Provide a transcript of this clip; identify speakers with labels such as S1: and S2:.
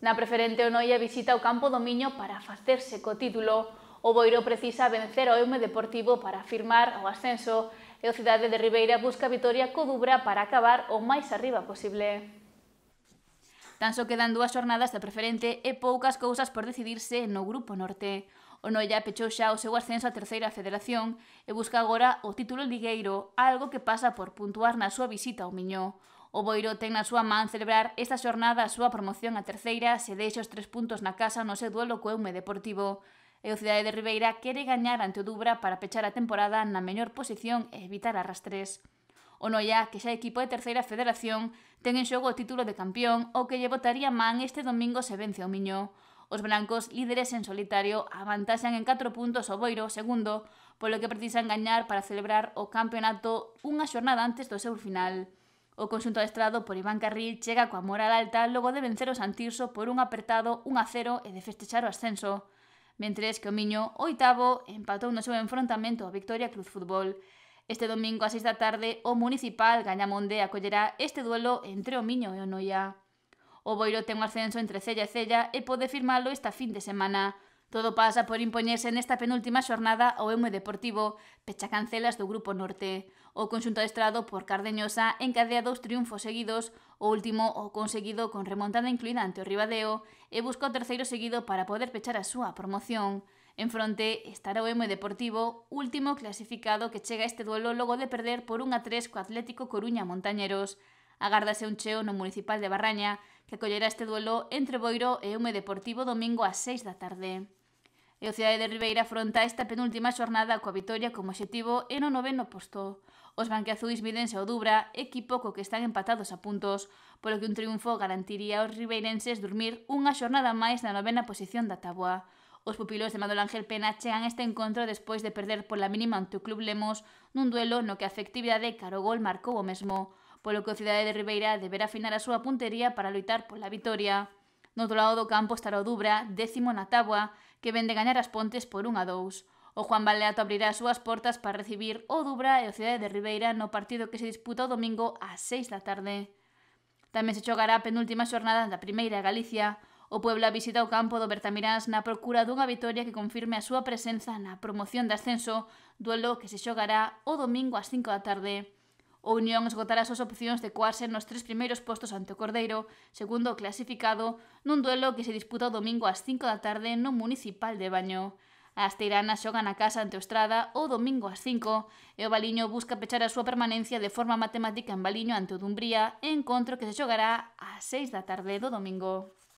S1: Na preferente o Noia visita o campo do Miño para facerse co título. O Boiro precisa vencer o Eume Deportivo para firmar o ascenso e o Cidade de Ribeira busca a vitoria co Dubra para acabar o máis arriba posible. Tan só quedan dúas xornadas da preferente e poucas cousas por decidirse no Grupo Norte. O Noia pechou xa o seu ascenso á terceira federación e busca agora o título ligueiro, algo que pasa por puntuar na súa visita ao Miño. O Boiro ten na súa man celebrar esta xornada a súa promoción a terceira se deixa os tres puntos na casa no seu duelo co Eume Deportivo. E o Cidade de Ribeira quere gañar ante o Dubra para pechar a temporada na mellor posición e evitar arrastres. O Noia, que xa é equipo de terceira federación, ten en xogo o título de campeón o que lle votaría man este domingo se vence o Miño. Os blancos, líderes en solitario, avantaxan en 4 puntos o Boiro segundo, polo que precisan gañar para celebrar o campeonato unha xornada antes do seu final. O conxunto adestrado por Iván Carril chega coa moral alta logo de vencer o Santirso por un apertado 1 a 0 e de festechar o ascenso. Mentres que o Miño, oitavo, empatou no seu enfrontamento a Victoria Cruz Fútbol. Este domingo a 6 da tarde, o Municipal Gañamonde acollerá este duelo entre o Miño e o Noia. O Boiro ten un ascenso entre Cella e Cella e pode firmalo esta fin de semana. Todo pasa por impoñerse nesta penúltima xornada ao M Deportivo, pecha cancelas do Grupo Norte. O conxunto estrado por Cardeñosa encadea dous triunfos seguidos, o último o conseguido con remontada incluída ante o Ribadeo, e busca o terceiro seguido para poder pechar a súa promoción. En fronte estará o M Deportivo, último clasificado que chega a este duelo logo de perder por 1 a 3 co Atlético Coruña Montañeros. Agárdase un cheo no municipal de Barraña que collerá este duelo entre Boiro e Ume Deportivo domingo ás 6 da tarde. E o Cidade de Ribeira afronta esta penúltima xornada coa vitoria como objetivo e no noveno posto. Os banqueazuis midense o Dubra, equipo co que están empatados a puntos, polo que un triunfo garantiría aos ribeirenses dormir unha xornada máis na novena posición da taboa. Os pupilos de Manuel Ángel Pena chegan este encontro despois de perder pola mínima ante o Club Lemos nun duelo no que a efectividade caro gol marcou o mesmo polo que o Cidade de Ribeira deberá afinar a súa puntería para loitar pola vitoria. No outro lado do campo estará o Dubra, décimo na táboa, que vende gañar as pontes por 1 a 2. O Juan Baleato abrirá as súas portas para recibir o Dubra e o Cidade de Ribeira no partido que se disputa o domingo ás 6 da tarde. Tamén se xogará a penúltima xornada da Primeira Galicia. O Puebla visita o campo do Bertamiráns na procura dunha vitoria que confirme a súa presenza na promoción de ascenso, duelo que se xogará o domingo ás 5 da tarde. O Unión esgotará as súas opcións de coarse nos tres primeiros postos ante o Cordeiro, segundo o clasificado, nun duelo que se disputa o domingo ás 5 da tarde no Municipal de Baño. As teiranas xogan a casa ante o Estrada o domingo ás 5 e o Baliño busca pechar a súa permanencia de forma matemática en Baliño ante o Dumbría, encontro que se xogará ás 6 da tarde do domingo.